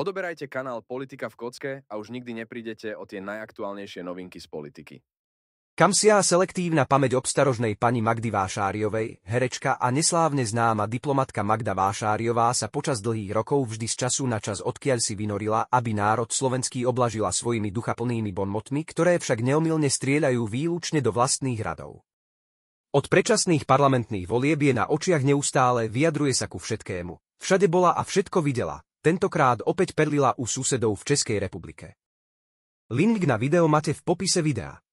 Odoberajte kanál Politika v kocke a už nikdy neprídete o tie najaktuálnejšie novinky z politiky. Kam siaha selektívna pamäť obstarožnej pani Magdy Vášáriovej, herečka a neslávne známa diplomatka Magda Vášáriová sa počas dlhých rokov vždy z času na čas odkiaľ si vynorila, aby národ slovenský oblažila svojimi duchaplnými bonmotmi, ktoré však neomilne strieľajú výlučne do vlastných radov. Od predčasných parlamentných volieb je na očiach neustále, vyjadruje sa ku všetkému. Všade bola a všetko videla, Tentokrát opäť perlila u susedov v Českej republike. Link na video máte v popise videa.